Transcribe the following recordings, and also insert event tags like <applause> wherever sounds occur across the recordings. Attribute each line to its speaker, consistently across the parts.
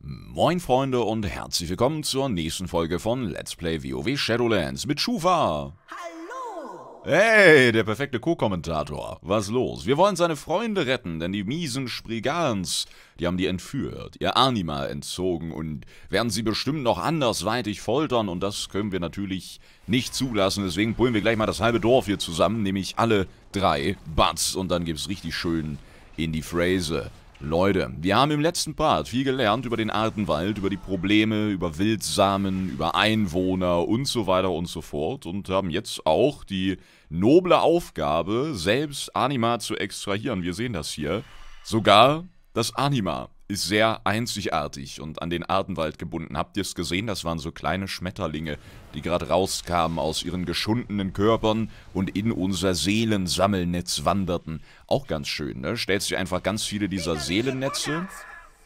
Speaker 1: Moin Freunde und herzlich willkommen zur nächsten Folge von Let's Play WoW Shadowlands mit Schufa. Hallo! Hey, der perfekte Co-Kommentator. Was los? Wir wollen seine Freunde retten, denn die miesen Sprigans, die haben die entführt, ihr Anima entzogen und werden sie bestimmt noch andersweitig foltern und das können wir natürlich nicht zulassen. Deswegen pullen wir gleich mal das halbe Dorf hier zusammen, nämlich alle drei Butts und dann gibt's richtig schön in die Phrase. Leute, wir haben im letzten Part viel gelernt über den Artenwald, über die Probleme, über Wildsamen, über Einwohner und so weiter und so fort und haben jetzt auch die noble Aufgabe, selbst Anima zu extrahieren. Wir sehen das hier. Sogar das Anima ist sehr einzigartig und an den Artenwald gebunden. Habt ihr es gesehen? Das waren so kleine Schmetterlinge, die gerade rauskamen aus ihren geschundenen Körpern und in unser Seelensammelnetz wanderten. Auch ganz schön, ne? Stellst dir einfach ganz viele dieser Seelennetze.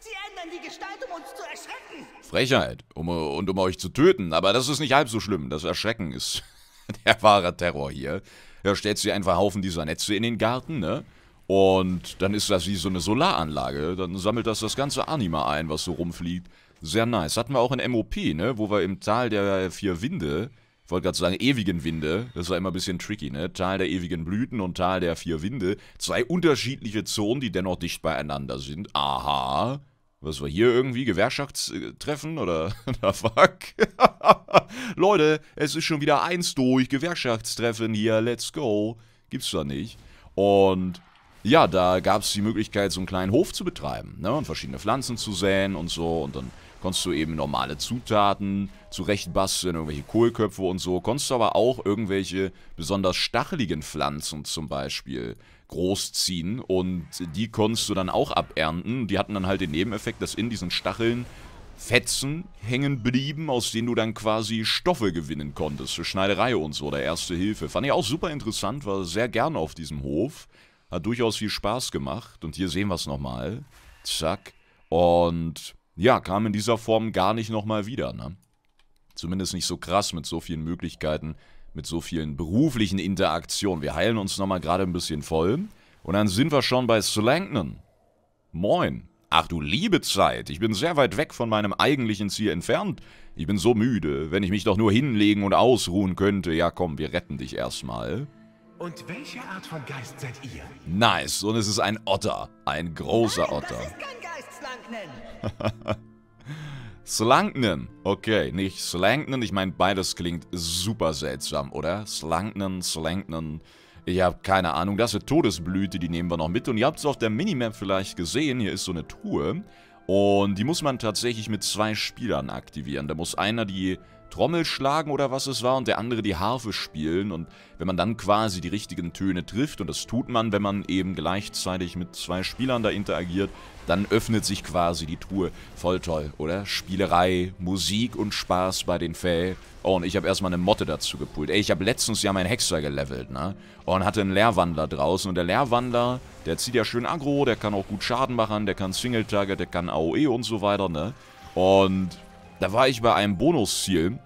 Speaker 2: Sie ändern die Gestalt, um uns zu erschrecken.
Speaker 1: Frechheit um, und um euch zu töten. Aber das ist nicht halb so schlimm. Das Erschrecken ist <laughs> der wahre Terror hier. Ja, stellst dir einfach Haufen dieser Netze in den Garten, ne? Und dann ist das wie so eine Solaranlage. Dann sammelt das das ganze Anima ein, was so rumfliegt. Sehr nice. Hatten wir auch in MOP, ne? Wo wir im Tal der vier Winde, ich wollte gerade sagen, ewigen Winde, das war immer ein bisschen tricky, ne? Tal der ewigen Blüten und Tal der vier Winde. Zwei unterschiedliche Zonen, die dennoch dicht beieinander sind. Aha. Was war hier irgendwie? Gewerkschaftstreffen oder? Na <laughs> fuck. <laughs> Leute, es ist schon wieder eins durch. Gewerkschaftstreffen hier. Let's go. Gibt's da nicht. Und ja, da gab es die Möglichkeit, so einen kleinen Hof zu betreiben ne? und verschiedene Pflanzen zu säen und so. Und dann konntest du eben normale Zutaten zurechtbasteln, irgendwelche Kohlköpfe und so. Konntest aber auch irgendwelche besonders stacheligen Pflanzen zum Beispiel großziehen und die konntest du dann auch abernten. Die hatten dann halt den Nebeneffekt, dass in diesen Stacheln Fetzen hängen blieben, aus denen du dann quasi Stoffe gewinnen konntest für Schneiderei und so, oder Erste Hilfe. Fand ich auch super interessant, war sehr gern auf diesem Hof. Hat durchaus viel Spaß gemacht. Und hier sehen wir es nochmal. Zack. Und ja, kam in dieser Form gar nicht nochmal wieder. Ne? Zumindest nicht so krass mit so vielen Möglichkeiten, mit so vielen beruflichen Interaktionen. Wir heilen uns nochmal gerade ein bisschen voll. Und dann sind wir schon bei Slangnan. Moin. Ach du liebe Zeit, ich bin sehr weit weg von meinem eigentlichen Ziel entfernt. Ich bin so müde, wenn ich mich doch nur hinlegen und ausruhen könnte. Ja komm, wir retten dich erstmal. Und welche Art von Geist seid ihr? Nice. Und es ist ein Otter. Ein großer Nein, Otter. Das ist
Speaker 2: kein
Speaker 1: Geist, Slanknen. <laughs> Slanknen. Okay, nicht Slanknen. Ich meine, beides klingt super seltsam, oder? Slanknen, Slanknen. Ich habe keine Ahnung. Das ist eine Todesblüte, die nehmen wir noch mit. Und ihr habt es auf der Minimap vielleicht gesehen. Hier ist so eine Truhe. Und die muss man tatsächlich mit zwei Spielern aktivieren. Da muss einer die Trommel schlagen oder was es war und der andere die Harfe spielen und wenn man dann quasi die richtigen Töne trifft und das tut man, wenn man eben gleichzeitig mit zwei Spielern da interagiert, dann öffnet sich quasi die Truhe. Voll toll, oder? Spielerei, Musik und Spaß bei den Fäh. Oh, und ich habe erstmal eine Motte dazu gepult. Ey, ich habe letztens ja meinen Hexer gelevelt, ne? Oh, und hatte einen Leerwandler draußen. Und der Leerwandler, der zieht ja schön aggro, der kann auch gut Schaden machen, der kann Single-Target, der kann AOE und so weiter, ne? Und da war ich bei einem Bonusziel,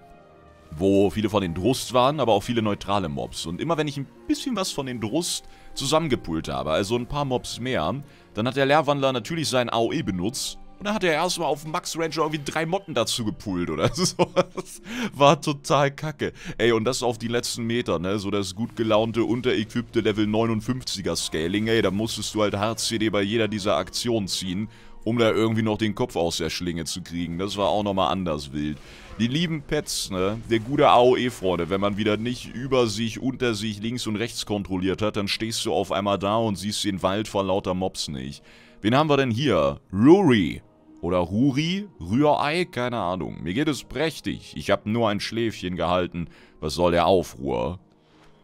Speaker 1: wo viele von den Drust waren, aber auch viele neutrale Mobs. Und immer wenn ich ein bisschen was von den Drust zusammengepult habe, also ein paar Mobs mehr, dann hat der Lehrwandler natürlich seinen AOE benutzt. Und dann hat er erstmal auf Max Ranger irgendwie drei Motten dazu gepult oder <laughs> so. Das war total kacke. Ey, und das auf die letzten Meter, ne? So das gut gelaunte, unterequipte Level 59er Scaling. Ey, da musstest du halt Hard CD bei jeder dieser Aktionen ziehen um da irgendwie noch den Kopf aus der Schlinge zu kriegen. Das war auch nochmal anders wild. Die lieben Pets, ne? Der gute AOE-Freunde. Wenn man wieder nicht über sich, unter sich, links und rechts kontrolliert hat, dann stehst du auf einmal da und siehst den Wald vor lauter Mobs nicht. Wen haben wir denn hier? Ruri. Oder Ruri? Rührei? Keine Ahnung. Mir geht es prächtig. Ich habe nur ein Schläfchen gehalten. Was soll der Aufruhr?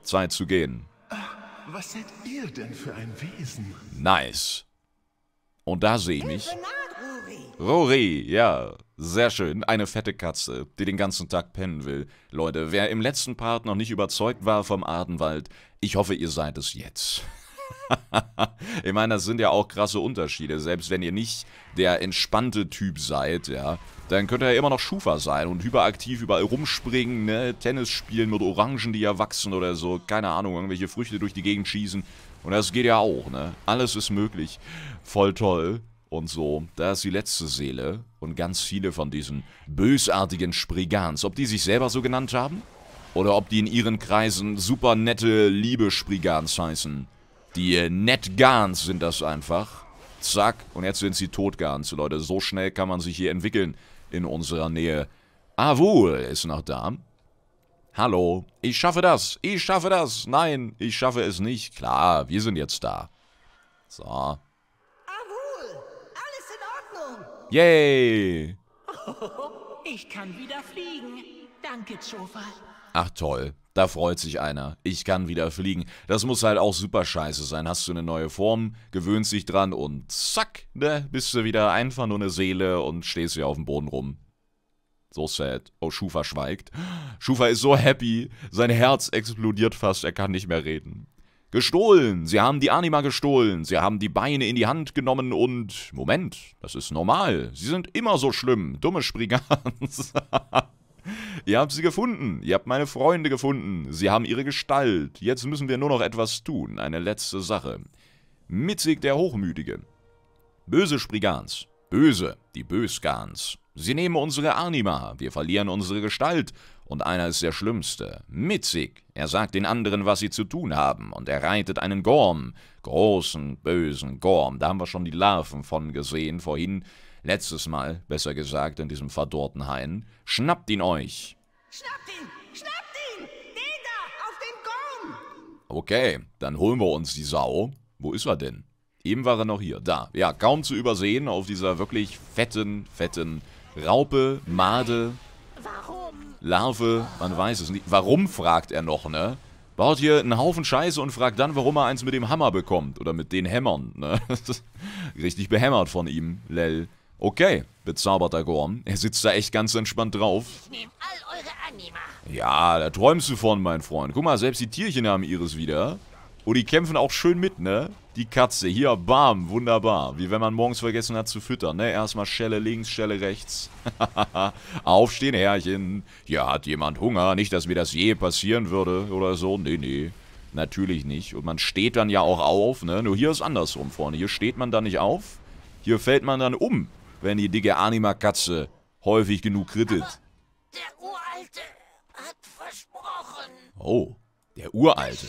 Speaker 1: Zeit zu gehen.
Speaker 2: Was seid ihr denn für ein Wesen?
Speaker 1: Nice. Und da sehe ich mich. Rory, ja. Sehr schön. Eine fette Katze, die den ganzen Tag pennen will. Leute, wer im letzten Part noch nicht überzeugt war vom Adenwald, ich hoffe, ihr seid es jetzt. <laughs> ich meine, das sind ja auch krasse Unterschiede. Selbst wenn ihr nicht der entspannte Typ seid, ja, dann könnt ihr ja immer noch Schufa sein und hyperaktiv überall rumspringen, ne, Tennis spielen mit Orangen, die ja wachsen oder so, keine Ahnung, irgendwelche Früchte durch die Gegend schießen. Und das geht ja auch, ne? Alles ist möglich. Voll toll und so. Da ist die letzte Seele und ganz viele von diesen bösartigen Sprigans. Ob die sich selber so genannt haben? Oder ob die in ihren Kreisen super nette Liebe-Sprigans heißen. Die äh, Netgans sind das einfach. Zack, und jetzt sind sie Totgans, Leute. So schnell kann man sich hier entwickeln in unserer Nähe. Ah, wohl, ist noch da. Hallo, ich schaffe das, ich schaffe das, nein, ich schaffe es nicht. Klar, wir sind jetzt da. So. Avul, alles in Ordnung. Yay.
Speaker 2: <laughs> Ich kann wieder fliegen. Danke, Zofal.
Speaker 1: Ach toll, da freut sich einer. Ich kann wieder fliegen. Das muss halt auch super scheiße sein. Hast du eine neue Form, gewöhnst dich dran und zack, ne, bist du wieder einfach nur eine Seele und stehst wieder auf dem Boden rum. So sad. Oh, Schufa schweigt. Schufa ist so happy. Sein Herz explodiert fast. Er kann nicht mehr reden. Gestohlen! Sie haben die Anima gestohlen. Sie haben die Beine in die Hand genommen und. Moment, das ist normal. Sie sind immer so schlimm. Dumme Sprigans. <laughs> Ihr habt sie gefunden. Ihr habt meine Freunde gefunden. Sie haben ihre Gestalt. Jetzt müssen wir nur noch etwas tun. Eine letzte Sache. Mitzig der Hochmütige. Böse Sprigans. Böse, die Bösgans. Sie nehmen unsere Anima, wir verlieren unsere Gestalt, und einer ist der Schlimmste, Mitzig. Er sagt den anderen, was sie zu tun haben, und er reitet einen Gorm, großen, bösen Gorm. Da haben wir schon die Larven von gesehen vorhin, letztes Mal, besser gesagt, in diesem verdorrten Hain. Schnappt ihn euch! Schnappt ihn! Schnappt ihn! Den da, auf den Gorm! Okay, dann holen wir uns die Sau. Wo ist er denn? Eben war er noch hier. Da. Ja, kaum zu übersehen auf dieser wirklich fetten, fetten Raupe, Made, Larve, man weiß es nicht. Warum fragt er noch, ne? Baut hier einen Haufen Scheiße und fragt dann, warum er eins mit dem Hammer bekommt. Oder mit den Hämmern, ne? <laughs> Richtig behämmert von ihm, lell. Okay, bezauberter Gorm. Er sitzt da echt ganz entspannt drauf. Ich all eure Anima. Ja, da träumst du von, mein Freund. Guck mal, selbst die Tierchen haben ihres wieder. Und oh, die kämpfen auch schön mit, ne? Die Katze. Hier, bam. Wunderbar. Wie wenn man morgens vergessen hat zu füttern. Ne? Erstmal Schelle links, Schelle rechts. <laughs> Aufstehen, Herrchen. Hier hat jemand Hunger. Nicht, dass mir das je passieren würde oder so. Nee, nee. Natürlich nicht. Und man steht dann ja auch auf. Ne? Nur hier ist andersrum, vorne. Hier steht man dann nicht auf. Hier fällt man dann um, wenn die dicke Anima-Katze häufig genug krittet. Aber der Uralte
Speaker 2: hat versprochen.
Speaker 1: Oh, der Uralte.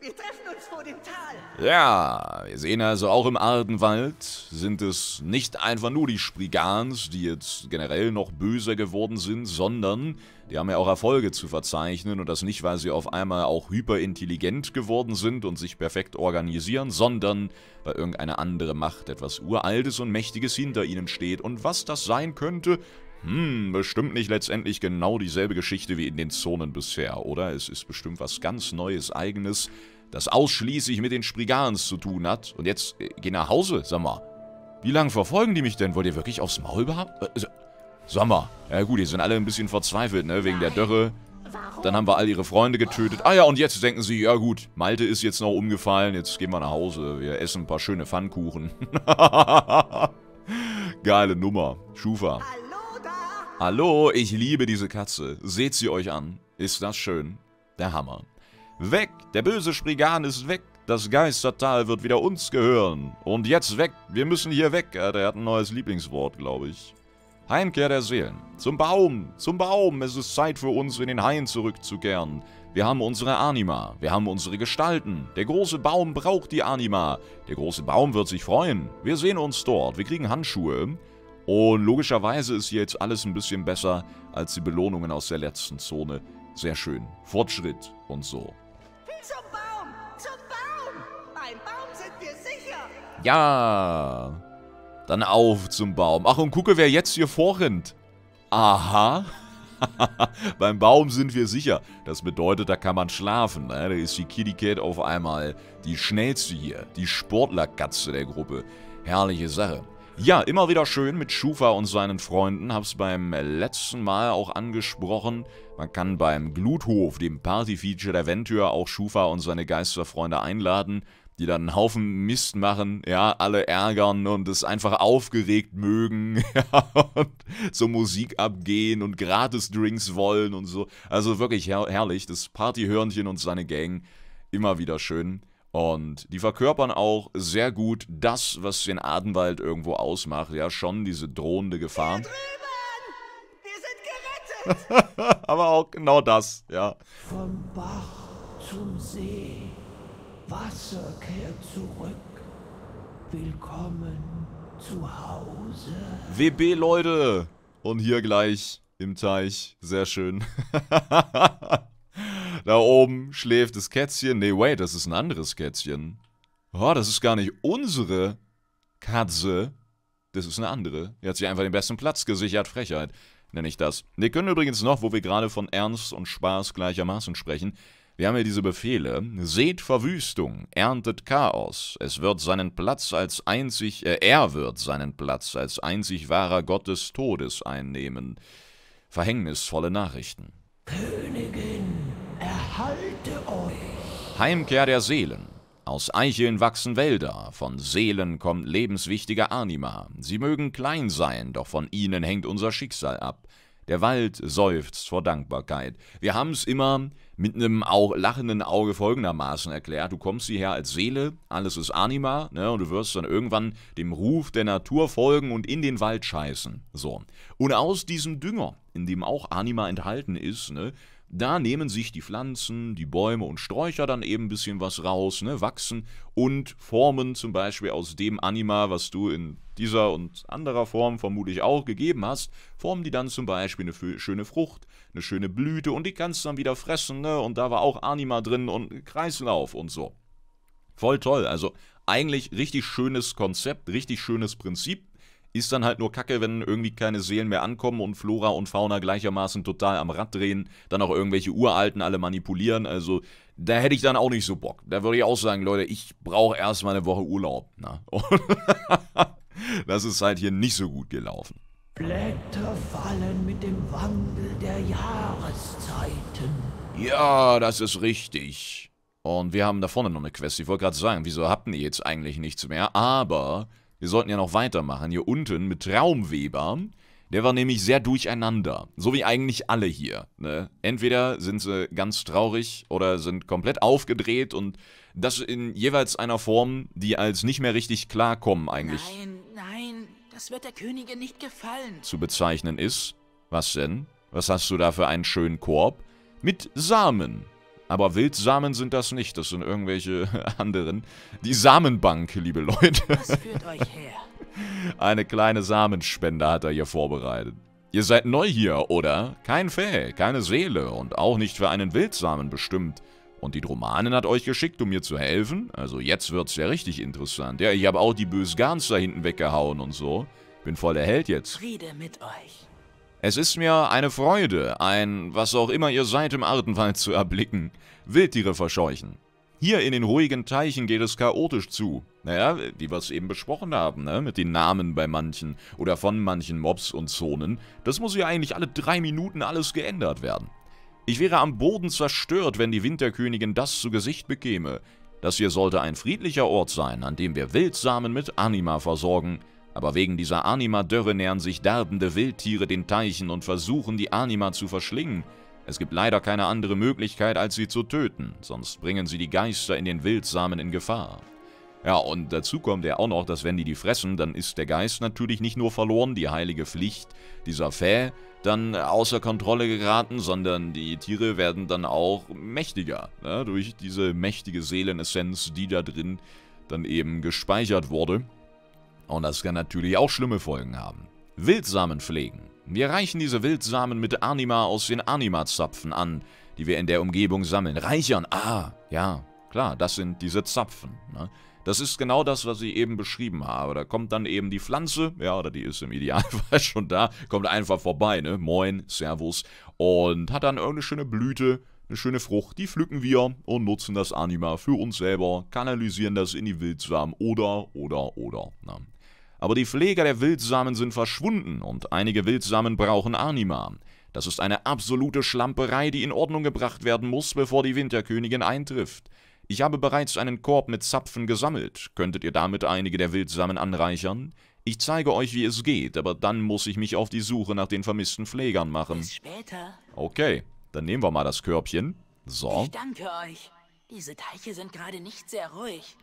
Speaker 2: Wir treffen uns vor dem Tal.
Speaker 1: Ja, wir sehen also auch im Ardenwald sind es nicht einfach nur die Sprigans, die jetzt generell noch böser geworden sind, sondern die haben ja auch Erfolge zu verzeichnen und das nicht, weil sie auf einmal auch hyperintelligent geworden sind und sich perfekt organisieren, sondern weil irgendeine andere Macht etwas Uraltes und Mächtiges hinter ihnen steht. Und was das sein könnte, hm, bestimmt nicht letztendlich genau dieselbe Geschichte wie in den Zonen bisher, oder? Es ist bestimmt was ganz Neues, Eigenes, das ausschließlich mit den Sprigarens zu tun hat. Und jetzt, äh, geh nach Hause, sag mal. Wie lange verfolgen die mich denn? Wollt ihr wirklich aufs Maul behaupten? Äh, sag mal. Ja gut, die sind alle ein bisschen verzweifelt, ne? Wegen der Dörre. Dann haben wir all ihre Freunde getötet. Ah ja, und jetzt denken sie, ja gut, Malte ist jetzt noch umgefallen, jetzt gehen wir nach Hause. Wir essen ein paar schöne Pfannkuchen. <laughs> Geile Nummer. Schufa. Hallo, ich liebe diese Katze. Seht sie euch an. Ist das schön? Der Hammer. Weg! Der böse Sprigan ist weg! Das Geistertal wird wieder uns gehören. Und jetzt weg! Wir müssen hier weg. Er hat ein neues Lieblingswort, glaube ich. Heimkehr der Seelen. Zum Baum! Zum Baum! Es ist Zeit für uns, in den Hain zurückzukehren. Wir haben unsere Anima. Wir haben unsere Gestalten. Der große Baum braucht die Anima. Der große Baum wird sich freuen. Wir sehen uns dort. Wir kriegen Handschuhe. Und logischerweise ist hier jetzt alles ein bisschen besser als die Belohnungen aus der letzten Zone. Sehr schön. Fortschritt und so. Zum
Speaker 2: Baum! Zum Baum! Beim Baum
Speaker 1: sind wir sicher! Ja! Dann auf zum Baum. Ach, und gucke, wer jetzt hier vorrennt. Aha. <laughs> Beim Baum sind wir sicher. Das bedeutet, da kann man schlafen. Ne? Da ist die Kitty Cat auf einmal die schnellste hier. Die Sportlerkatze der Gruppe. Herrliche Sache. Ja, immer wieder schön mit Schufa und seinen Freunden. Hab's beim letzten Mal auch angesprochen. Man kann beim Gluthof, dem Partyfeature der Ventür, auch Schufa und seine Geisterfreunde einladen, die dann einen Haufen Mist machen, ja, alle ärgern und es einfach aufgeregt mögen, <laughs> ja, und so Musik abgehen und Gratis-Drinks wollen und so. Also wirklich herrlich, das Partyhörnchen und seine Gang, immer wieder schön. Und die verkörpern auch sehr gut das, was den Adenwald irgendwo ausmacht. Ja, schon diese drohende Gefahr. Wir sind gerettet! <laughs> Aber auch genau das, ja.
Speaker 2: Vom Bach zum See. Wasser kehrt zurück. Willkommen zu
Speaker 1: Hause. WB, Leute! Und hier gleich im Teich. Sehr schön. <laughs> Da oben schläft das Kätzchen. Nee, wait, das ist ein anderes Kätzchen. Oh, das ist gar nicht unsere Katze. Das ist eine andere. Die hat sich einfach den besten Platz gesichert. Frechheit nenne ich das. Wir können übrigens noch, wo wir gerade von Ernst und Spaß gleichermaßen sprechen, wir haben ja diese Befehle. Seht Verwüstung, erntet Chaos. Es wird seinen Platz als einzig, äh, er wird seinen Platz als einzig wahrer Gott des Todes einnehmen. Verhängnisvolle Nachrichten. Heimkehr der Seelen. Aus Eicheln wachsen Wälder, von Seelen kommt lebenswichtiger Anima. Sie mögen klein sein, doch von ihnen hängt unser Schicksal ab. Der Wald seufzt vor Dankbarkeit. Wir haben es immer mit einem auch lachenden Auge folgendermaßen erklärt. Du kommst hierher als Seele, alles ist Anima, ne, und du wirst dann irgendwann dem Ruf der Natur folgen und in den Wald scheißen. So. Und aus diesem Dünger, in dem auch Anima enthalten ist, ne, da nehmen sich die Pflanzen, die Bäume und Sträucher dann eben ein bisschen was raus, ne, wachsen und formen zum Beispiel aus dem Anima, was du in dieser und anderer Form vermutlich auch gegeben hast, formen die dann zum Beispiel eine schöne Frucht, eine schöne Blüte und die kannst du dann wieder fressen, ne, und da war auch Anima drin und Kreislauf und so. Voll toll, also eigentlich richtig schönes Konzept, richtig schönes Prinzip. Ist dann halt nur kacke, wenn irgendwie keine Seelen mehr ankommen und Flora und Fauna gleichermaßen total am Rad drehen, dann auch irgendwelche Uralten alle manipulieren. Also da hätte ich dann auch nicht so Bock. Da würde ich auch sagen, Leute, ich brauche erstmal eine Woche Urlaub. <laughs> das ist halt hier nicht so gut gelaufen.
Speaker 2: Blätter fallen mit dem Wandel der Jahreszeiten.
Speaker 1: Ja, das ist richtig. Und wir haben da vorne noch eine Quest. Ich wollte gerade sagen, wieso habt ihr jetzt eigentlich nichts mehr? Aber wir sollten ja noch weitermachen. Hier unten mit Traumweber. Der war nämlich sehr durcheinander. So wie eigentlich alle hier. Ne? Entweder sind sie ganz traurig oder sind komplett aufgedreht und das in jeweils einer Form, die als nicht mehr richtig klarkommen eigentlich. Nein,
Speaker 2: nein, das wird der Königin nicht gefallen.
Speaker 1: Zu bezeichnen ist. Was denn? Was hast du da für einen schönen Korb? Mit Samen. Aber Wildsamen sind das nicht, das sind irgendwelche <laughs> anderen. Die Samenbank, liebe Leute. Was führt euch her? <laughs> Eine kleine Samenspende hat er hier vorbereitet. Ihr seid neu hier, oder? Kein Fäh, keine Seele und auch nicht für einen Wildsamen bestimmt. Und die Dromanin hat euch geschickt, um mir zu helfen? Also jetzt wird's ja richtig interessant. Ja, ich habe auch die Bösgans da hinten weggehauen und so. Bin voll der Held jetzt.
Speaker 2: Friede mit euch.
Speaker 1: Es ist mir eine Freude, ein was auch immer ihr seid im Artenwald zu erblicken. Wildtiere verscheuchen. Hier in den ruhigen Teichen geht es chaotisch zu. Naja, wie wir es eben besprochen haben, ne? mit den Namen bei manchen oder von manchen Mobs und Zonen. Das muss ja eigentlich alle drei Minuten alles geändert werden. Ich wäre am Boden zerstört, wenn die Winterkönigin das zu Gesicht bekäme. Das hier sollte ein friedlicher Ort sein, an dem wir Wildsamen mit Anima versorgen – aber wegen dieser Anima-Dörre nähern sich darbende Wildtiere den Teichen und versuchen, die Anima zu verschlingen. Es gibt leider keine andere Möglichkeit, als sie zu töten, sonst bringen sie die Geister in den Wildsamen in Gefahr. Ja, und dazu kommt ja auch noch, dass wenn die die fressen, dann ist der Geist natürlich nicht nur verloren, die heilige Pflicht dieser Fäh, dann außer Kontrolle geraten, sondern die Tiere werden dann auch mächtiger, ne, durch diese mächtige Seelenessenz, die da drin dann eben gespeichert wurde. Und das kann natürlich auch schlimme Folgen haben. Wildsamen pflegen. Wir reichen diese Wildsamen mit Anima aus den Anima-Zapfen an, die wir in der Umgebung sammeln. Reichern, ah, ja, klar, das sind diese Zapfen. Ne? Das ist genau das, was ich eben beschrieben habe. Da kommt dann eben die Pflanze, ja, oder die ist im Idealfall <laughs> schon da, kommt einfach vorbei, ne? Moin, Servus. Und hat dann irgendeine schöne Blüte, eine schöne Frucht, die pflücken wir und nutzen das Anima für uns selber, kanalisieren das in die Wildsamen oder, oder, oder. Ne? Aber die Pfleger der Wildsamen sind verschwunden und einige Wildsamen brauchen Anima. Das ist eine absolute Schlamperei, die in Ordnung gebracht werden muss, bevor die Winterkönigin eintrifft. Ich habe bereits einen Korb mit Zapfen gesammelt. Könntet ihr damit einige der Wildsamen anreichern? Ich zeige euch, wie es geht, aber dann muss ich mich auf die Suche nach den vermissten Pflegern machen. Bis
Speaker 2: später.
Speaker 1: Okay, dann nehmen wir mal das Körbchen. So. Ich
Speaker 2: danke euch. Diese Teiche sind gerade nicht sehr ruhig.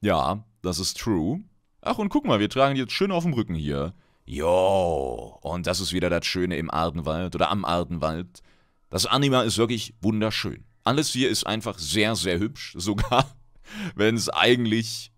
Speaker 1: Ja, das ist true. Ach, und guck mal, wir tragen die jetzt schön auf dem Rücken hier. Jo, und das ist wieder das Schöne im Ardenwald oder am Ardenwald. Das Anima ist wirklich wunderschön. Alles hier ist einfach sehr, sehr hübsch, <laughs> sogar wenn es eigentlich...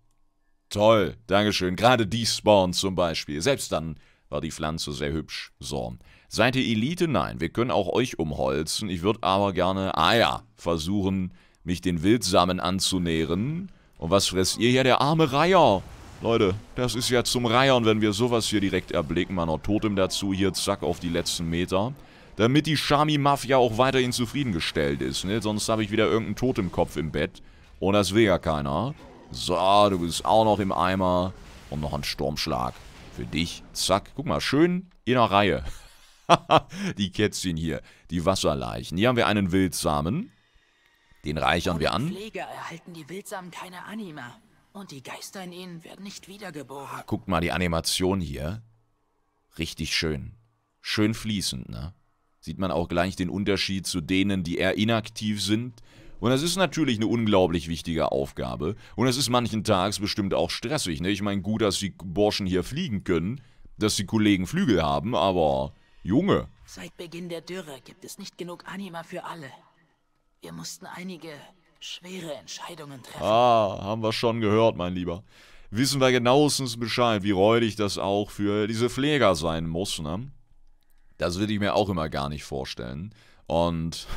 Speaker 1: Toll, Dankeschön. Gerade die Spawn zum Beispiel. Selbst dann war die Pflanze sehr hübsch. So. Seid ihr Elite? Nein, wir können auch euch umholzen. Ich würde aber gerne, ah ja, versuchen, mich den Wildsamen anzunähren. Und was frisst ihr hier, der arme Reiher? Leute, das ist ja zum Reihern, wenn wir sowas hier direkt erblicken. Man hat Totem dazu, hier zack auf die letzten Meter. Damit die Shami-Mafia auch weiterhin zufriedengestellt ist, ne? Sonst habe ich wieder irgendeinen Totemkopf im Bett. Und das will ja keiner. So, du bist auch noch im Eimer. Und noch ein Sturmschlag. Für dich. Zack. Guck mal, schön in der Reihe. <laughs> die Kätzchen hier. Die Wasserleichen. Hier haben wir einen Wildsamen. Den reichern wir an.
Speaker 2: Pflege erhalten die Wildsamen keine Anima. Und die Geister in ihnen werden nicht wiedergeboren.
Speaker 1: guckt mal die Animation hier. Richtig schön. Schön fließend, ne? Sieht man auch gleich den Unterschied zu denen, die eher inaktiv sind. Und das ist natürlich eine unglaublich wichtige Aufgabe. Und es ist manchen Tags bestimmt auch stressig, ne? Ich meine, gut, dass die Burschen hier fliegen können, dass die Kollegen Flügel haben, aber... Junge!
Speaker 2: Seit Beginn der Dürre gibt es nicht genug Anima für alle. Wir mussten einige schwere Entscheidungen treffen.
Speaker 1: Ah, haben wir schon gehört, mein Lieber. Wissen wir genauestens Bescheid, wie räudig das auch für diese Pfleger sein muss, ne? Das würde ich mir auch immer gar nicht vorstellen. Und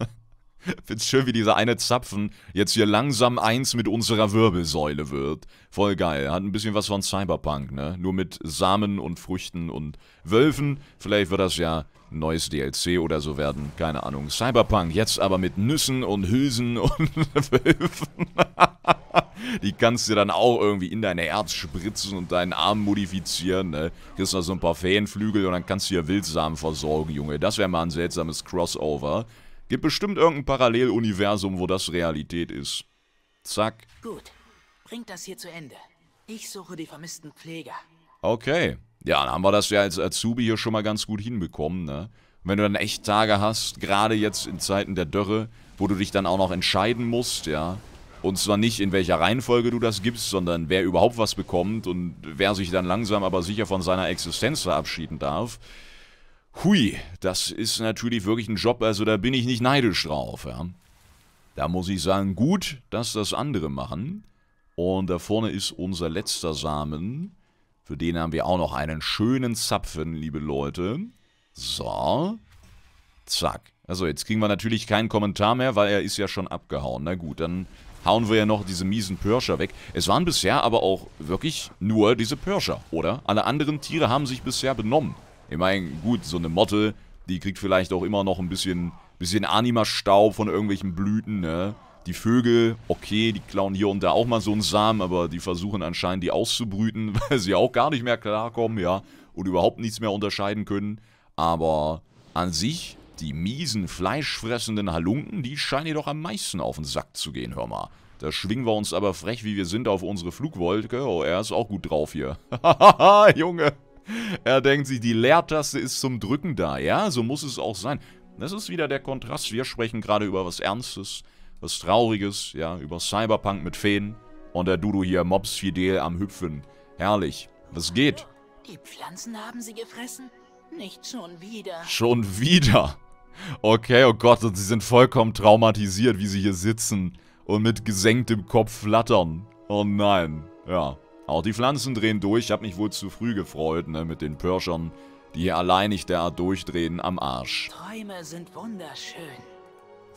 Speaker 1: <laughs> <laughs> Find's schön, wie dieser eine Zapfen jetzt hier langsam eins mit unserer Wirbelsäule wird. Voll geil. Hat ein bisschen was von Cyberpunk, ne? Nur mit Samen und Früchten und Wölfen. Vielleicht wird das ja ein neues DLC oder so werden. Keine Ahnung. Cyberpunk jetzt aber mit Nüssen und Hülsen <laughs> und Wölfen. <laughs> Die kannst du dann auch irgendwie in deine Erz spritzen und deinen Arm modifizieren, ne? Kriegst da so ein paar Fähnflügel und dann kannst du hier Wildsamen versorgen, Junge. Das wäre mal ein seltsames Crossover. Gibt bestimmt irgendein Paralleluniversum, wo das Realität ist. Zack.
Speaker 2: Gut, bringt das hier zu Ende. Ich suche die vermissten Pfleger.
Speaker 1: Okay. Ja, dann haben wir das ja als Azubi hier schon mal ganz gut hinbekommen, ne? Wenn du dann echt Tage hast, gerade jetzt in Zeiten der Dörre, wo du dich dann auch noch entscheiden musst, ja. Und zwar nicht, in welcher Reihenfolge du das gibst, sondern wer überhaupt was bekommt und wer sich dann langsam aber sicher von seiner Existenz verabschieden darf. Hui, das ist natürlich wirklich ein Job, also da bin ich nicht neidisch drauf. Ja. Da muss ich sagen, gut, dass das andere machen. Und da vorne ist unser letzter Samen. Für den haben wir auch noch einen schönen Zapfen, liebe Leute. So. Zack. Also jetzt kriegen wir natürlich keinen Kommentar mehr, weil er ist ja schon abgehauen. Na gut, dann hauen wir ja noch diese miesen Pörscher weg. Es waren bisher aber auch wirklich nur diese Pörscher, oder? Alle anderen Tiere haben sich bisher benommen. Ich meine, gut, so eine Motte, die kriegt vielleicht auch immer noch ein bisschen, bisschen Anima-Staub von irgendwelchen Blüten, ne? Die Vögel, okay, die klauen hier und da auch mal so einen Samen, aber die versuchen anscheinend, die auszubrüten, <laughs> weil sie auch gar nicht mehr klarkommen, ja, und überhaupt nichts mehr unterscheiden können. Aber an sich, die miesen, fleischfressenden Halunken, die scheinen jedoch am meisten auf den Sack zu gehen, hör mal. Da schwingen wir uns aber frech, wie wir sind, auf unsere Flugwolke. Oh, er ist auch gut drauf hier. <laughs> Hahaha, Junge er denkt sich, die Leertaste ist zum Drücken da. Ja, so muss es auch sein. Das ist wieder der Kontrast. Wir sprechen gerade über was Ernstes, was Trauriges, ja, über Cyberpunk mit Feen. Und der Dudu hier Fidel am Hüpfen. Herrlich. Was geht? Die
Speaker 2: Pflanzen haben sie gefressen? Nicht schon wieder.
Speaker 1: Schon wieder? Okay, oh Gott, und sie sind vollkommen traumatisiert, wie sie hier sitzen und mit gesenktem Kopf flattern. Oh nein, ja. Auch die Pflanzen drehen durch, hab mich wohl zu früh gefreut, ne, mit den Pörschern, die hier alleinig derart durchdrehen am Arsch.
Speaker 2: Träume sind wunderschön.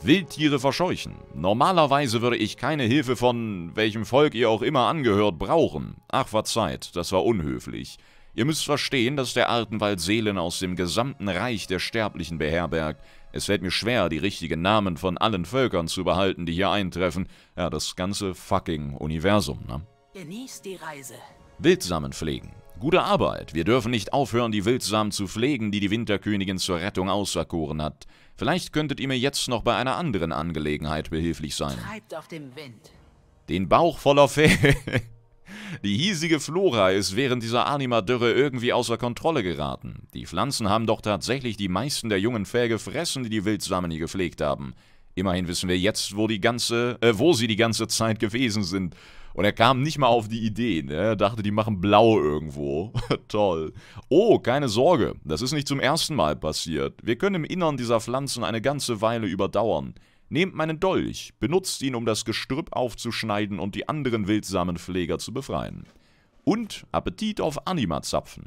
Speaker 1: Wildtiere verscheuchen. Normalerweise würde ich keine Hilfe von welchem Volk ihr auch immer angehört brauchen. Ach, verzeiht, das war unhöflich. Ihr müsst verstehen, dass der Artenwald Seelen aus dem gesamten Reich der Sterblichen beherbergt. Es fällt mir schwer, die richtigen Namen von allen Völkern zu behalten, die hier eintreffen. Ja, das ganze fucking Universum, ne?
Speaker 2: Genießt die Reise.
Speaker 1: Wildsamen pflegen. Gute Arbeit. Wir dürfen nicht aufhören, die Wildsamen zu pflegen, die die Winterkönigin zur Rettung auserkoren hat. Vielleicht könntet ihr mir jetzt noch bei einer anderen Angelegenheit behilflich sein.
Speaker 2: Treibt auf dem Wind.
Speaker 1: Den Bauch voller Fee. <laughs> Die hiesige Flora ist während dieser Anima-Dürre irgendwie außer Kontrolle geraten. Die Pflanzen haben doch tatsächlich die meisten der jungen Fähe gefressen, die die Wildsamen hier gepflegt haben. Immerhin wissen wir jetzt, wo die ganze, äh, wo sie die ganze Zeit gewesen sind. Und er kam nicht mal auf die Idee. Ne? Er dachte, die machen blau irgendwo. <laughs> Toll. Oh, keine Sorge. Das ist nicht zum ersten Mal passiert. Wir können im Innern dieser Pflanzen eine ganze Weile überdauern. Nehmt meinen Dolch, benutzt ihn, um das Gestrüpp aufzuschneiden und die anderen Wildsamenpfleger zu befreien. Und Appetit auf Anima-Zapfen.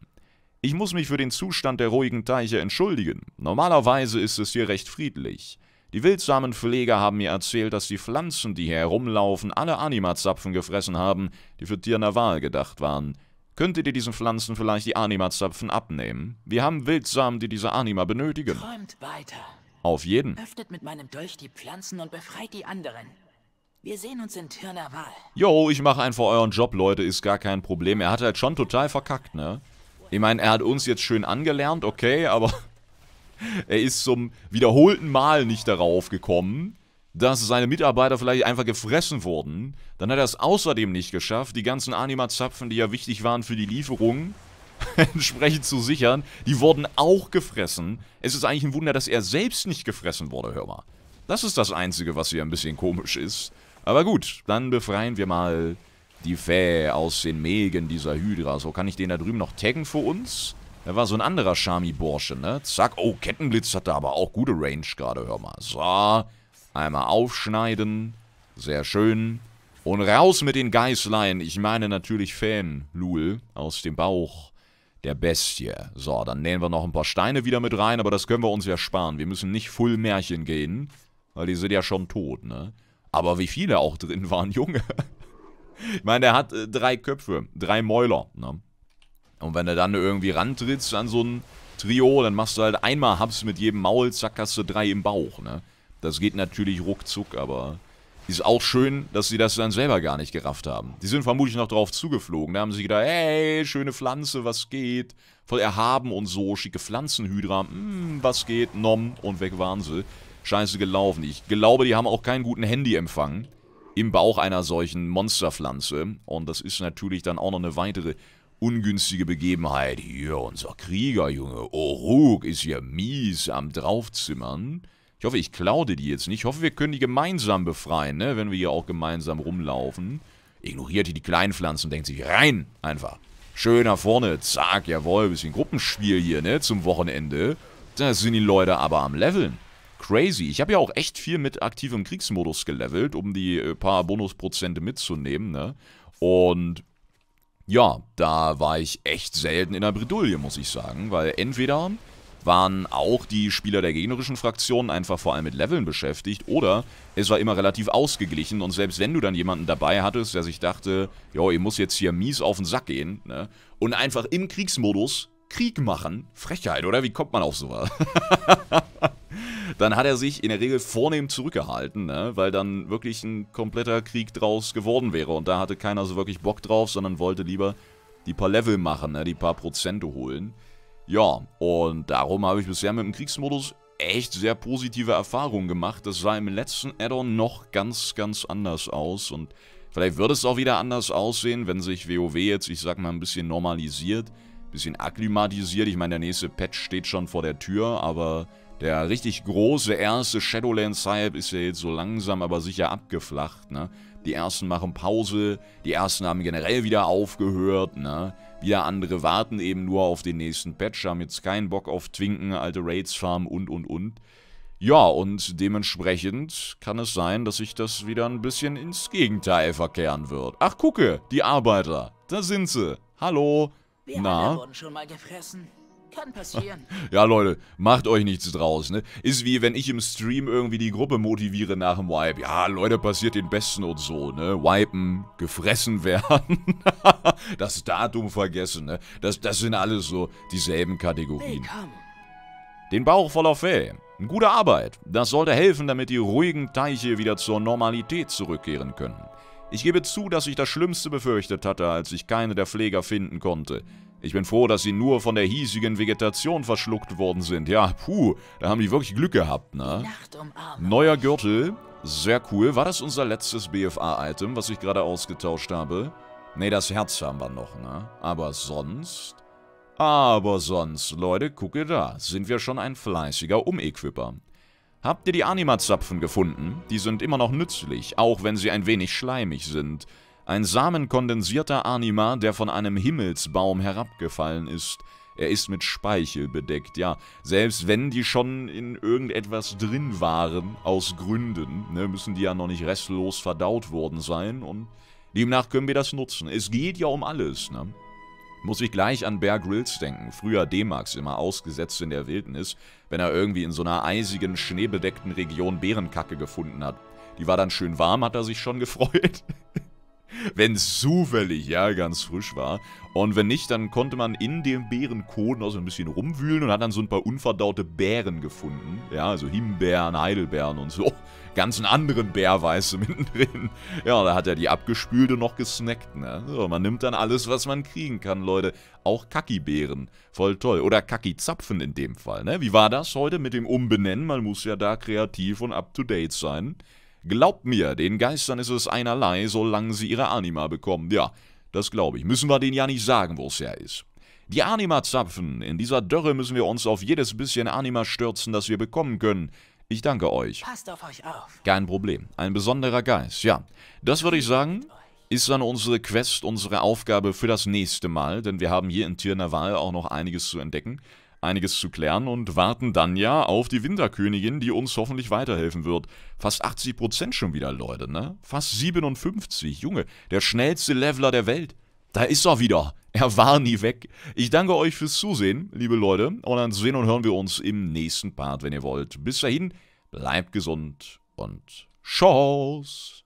Speaker 1: Ich muss mich für den Zustand der ruhigen Teiche entschuldigen. Normalerweise ist es hier recht friedlich. Die Wildsamenpfleger haben mir erzählt, dass die Pflanzen, die hier herumlaufen, alle Animazapfen gefressen haben, die für Tirner gedacht waren. Könntet ihr diesen Pflanzen vielleicht die Animazapfen abnehmen? Wir haben Wildsamen, die diese Anima benötigen.
Speaker 2: Träumt weiter. Auf jeden. Öffnet mit meinem Dolch die Pflanzen und befreit die anderen. Wir sehen uns in Tirner
Speaker 1: Jo, ich mache einfach euren Job, Leute, ist gar kein Problem. Er hat halt schon total verkackt, ne? Ich meine, er hat uns jetzt schön angelernt, okay, aber er ist zum wiederholten Mal nicht darauf gekommen, dass seine Mitarbeiter vielleicht einfach gefressen wurden. Dann hat er es außerdem nicht geschafft, die ganzen Anima-Zapfen, die ja wichtig waren für die Lieferung, <laughs> entsprechend zu sichern, die wurden auch gefressen. Es ist eigentlich ein Wunder, dass er selbst nicht gefressen wurde, hör mal. Das ist das Einzige, was hier ein bisschen komisch ist. Aber gut, dann befreien wir mal die Fähe aus den Mägen dieser Hydra. So, kann ich den da drüben noch taggen für uns? Er war so ein anderer shami borsche ne? Zack, oh, Kettenblitz hat da aber auch gute Range gerade, hör mal. So, einmal aufschneiden. Sehr schön. Und raus mit den Geißlein. Ich meine natürlich Fan, Lul, aus dem Bauch der Bestie. So, dann nähen wir noch ein paar Steine wieder mit rein, aber das können wir uns ja sparen. Wir müssen nicht full Märchen gehen, weil die sind ja schon tot, ne? Aber wie viele auch drin waren, <laughs> Junge. Ich meine, der hat äh, drei Köpfe, drei Mäuler, ne? Und wenn du dann irgendwie rantrittst an so ein Trio, dann machst du halt einmal Hubs mit jedem Maul, zack, hast du drei im Bauch, ne? Das geht natürlich ruckzuck, aber ist auch schön, dass sie das dann selber gar nicht gerafft haben. Die sind vermutlich noch drauf zugeflogen. Da haben sie gedacht, hey, schöne Pflanze, was geht? Voll erhaben und so, schicke Pflanzenhydra, hm, was geht? Nom und weg waren sie. Scheiße gelaufen. Ich glaube, die haben auch keinen guten Handyempfang im Bauch einer solchen Monsterpflanze. Und das ist natürlich dann auch noch eine weitere Ungünstige Begebenheit. Hier, unser Kriegerjunge. Oruk oh, ist hier mies am Draufzimmern. Ich hoffe, ich klaude die jetzt nicht. Ich hoffe, wir können die gemeinsam befreien, ne? Wenn wir hier auch gemeinsam rumlaufen. Ignoriert hier die kleinen Pflanzen und denkt sich rein. Einfach. Schön nach vorne. Zack, jawohl. Bisschen Gruppenspiel hier, ne? Zum Wochenende. Da sind die Leute aber am Leveln. Crazy. Ich habe ja auch echt viel mit aktivem Kriegsmodus gelevelt, um die äh, paar Bonusprozente mitzunehmen, ne? Und ja, da war ich echt selten in der Bredouille, muss ich sagen, weil entweder waren auch die Spieler der gegnerischen Fraktionen einfach vor allem mit Leveln beschäftigt oder es war immer relativ ausgeglichen und selbst wenn du dann jemanden dabei hattest, der sich dachte, jo, ihr muss jetzt hier mies auf den Sack gehen ne? und einfach im Kriegsmodus Krieg machen, Frechheit, oder? Wie kommt man auf sowas? <laughs> dann hat er sich in der Regel vornehm zurückgehalten, ne? weil dann wirklich ein kompletter Krieg draus geworden wäre. Und da hatte keiner so wirklich Bock drauf, sondern wollte lieber die paar Level machen, ne? die paar Prozente holen. Ja, und darum habe ich bisher mit dem Kriegsmodus echt sehr positive Erfahrungen gemacht. Das sah im letzten Add-on noch ganz, ganz anders aus und vielleicht wird es auch wieder anders aussehen, wenn sich WoW jetzt, ich sag mal, ein bisschen normalisiert, ein bisschen akklimatisiert. Ich meine, der nächste Patch steht schon vor der Tür, aber der richtig große erste Shadowlands-Hype ist ja jetzt so langsam aber sicher abgeflacht, ne? Die ersten machen Pause, die ersten haben generell wieder aufgehört, ne? Wieder andere warten eben nur auf den nächsten Patch, haben jetzt keinen Bock auf Twinken, alte Raids farmen und und und. Ja, und dementsprechend kann es sein, dass sich das wieder ein bisschen ins Gegenteil verkehren wird. Ach, gucke, die Arbeiter, da sind sie. Hallo. Wir Na? wurden
Speaker 2: schon mal gefressen. Kann passieren. <laughs>
Speaker 1: ja, Leute, macht euch nichts draus, ne? Ist wie wenn ich im Stream irgendwie die Gruppe motiviere nach dem Wipe. Ja, Leute, passiert den Besten und so, ne? Wipen, gefressen <laughs> werden, das Datum vergessen, ne? Das, das sind alles so dieselben Kategorien. Den Bauch voller Fäh. Gute Arbeit. Das sollte helfen, damit die ruhigen Teiche wieder zur Normalität zurückkehren können. Ich gebe zu, dass ich das Schlimmste befürchtet hatte, als ich keine der Pfleger finden konnte. Ich bin froh, dass sie nur von der hiesigen Vegetation verschluckt worden sind. Ja, puh, da haben die wirklich Glück gehabt, ne? Neuer Gürtel, sehr cool. War das unser letztes BFA-Item, was ich gerade ausgetauscht habe? Ne, das Herz haben wir noch, ne? Aber sonst... Aber sonst, Leute, gucke da, sind wir schon ein fleißiger Umequipper. Habt ihr die Anima-Zapfen gefunden? Die sind immer noch nützlich, auch wenn sie ein wenig schleimig sind. Ein samenkondensierter Anima, der von einem Himmelsbaum herabgefallen ist. Er ist mit Speichel bedeckt, ja. Selbst wenn die schon in irgendetwas drin waren, aus Gründen, ne, müssen die ja noch nicht restlos verdaut worden sein und demnach können wir das nutzen. Es geht ja um alles, ne? Muss ich gleich an Bear Grylls denken, früher D-Max immer ausgesetzt in der Wildnis, wenn er irgendwie in so einer eisigen, schneebedeckten Region Bärenkacke gefunden hat. Die war dann schön warm, hat er sich schon gefreut. <laughs> wenn es zufällig, ja, ganz frisch war. Und wenn nicht, dann konnte man in dem Bärenkoden auch so ein bisschen rumwühlen und hat dann so ein paar unverdaute Bären gefunden. Ja, also Himbeeren, Heidelbeeren und so. <laughs> Ganz einen anderen Bärweiße <laughs> mittendrin. Ja, da hat er die abgespült und noch gesnackt, ne? So, man nimmt dann alles, was man kriegen kann, Leute. Auch Kaki-Beeren. Voll toll. Oder Kaki-Zapfen in dem Fall, ne? Wie war das heute mit dem Umbenennen? Man muss ja da kreativ und up-to-date sein. Glaubt mir, den Geistern ist es einerlei, solange sie ihre Anima bekommen. Ja, das glaube ich. Müssen wir denen ja nicht sagen, wo es her ist. Die Anima zapfen. In dieser Dörre müssen wir uns auf jedes bisschen Anima stürzen, das wir bekommen können. Ich danke euch.
Speaker 2: Passt auf euch auf.
Speaker 1: Kein Problem. Ein besonderer Geist, ja. Das würde ich sagen, ist dann unsere Quest, unsere Aufgabe für das nächste Mal, denn wir haben hier in Tirnaval auch noch einiges zu entdecken einiges zu klären und warten dann ja auf die Winterkönigin, die uns hoffentlich weiterhelfen wird. Fast 80 schon wieder, Leute, ne? Fast 57, Junge, der schnellste Leveler der Welt. Da ist er wieder. Er war nie weg. Ich danke euch fürs Zusehen, liebe Leute. Und dann sehen und hören wir uns im nächsten Part, wenn ihr wollt. Bis dahin, bleibt gesund und tschüss.